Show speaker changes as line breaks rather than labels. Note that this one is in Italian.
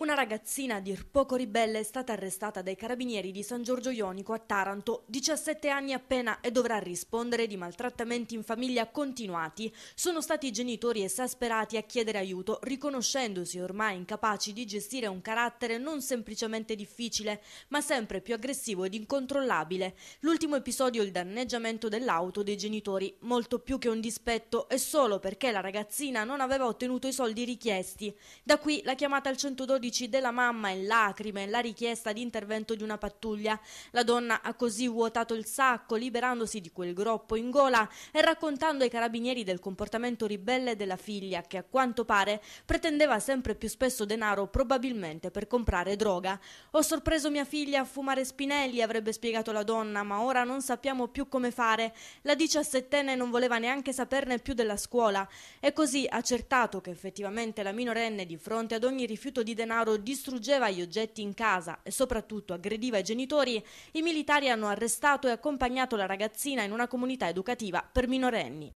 Una ragazzina a dir poco ribelle è stata arrestata dai carabinieri di San Giorgio Ionico a Taranto, 17 anni appena e dovrà rispondere di maltrattamenti in famiglia continuati. Sono stati i genitori esasperati a chiedere aiuto, riconoscendosi ormai incapaci di gestire un carattere non semplicemente difficile, ma sempre più aggressivo ed incontrollabile. L'ultimo episodio il danneggiamento dell'auto dei genitori, molto più che un dispetto, e solo perché la ragazzina non aveva ottenuto i soldi richiesti. Da qui la chiamata al 112 12 della mamma in lacrime la richiesta di intervento di una pattuglia. La donna ha così vuotato il sacco, liberandosi di quel groppo in gola e raccontando ai carabinieri del comportamento ribelle della figlia che a quanto pare pretendeva sempre più spesso denaro probabilmente per comprare droga. Ho sorpreso mia figlia a fumare spinelli, avrebbe spiegato la donna, ma ora non sappiamo più come fare. La diciassettenne non voleva neanche saperne più della scuola e così accertato che effettivamente la minorenne di fronte ad ogni rifiuto di denaro denaro, distruggeva gli oggetti in casa e soprattutto aggrediva i genitori, i militari hanno arrestato e accompagnato la ragazzina in una comunità educativa per minorenni.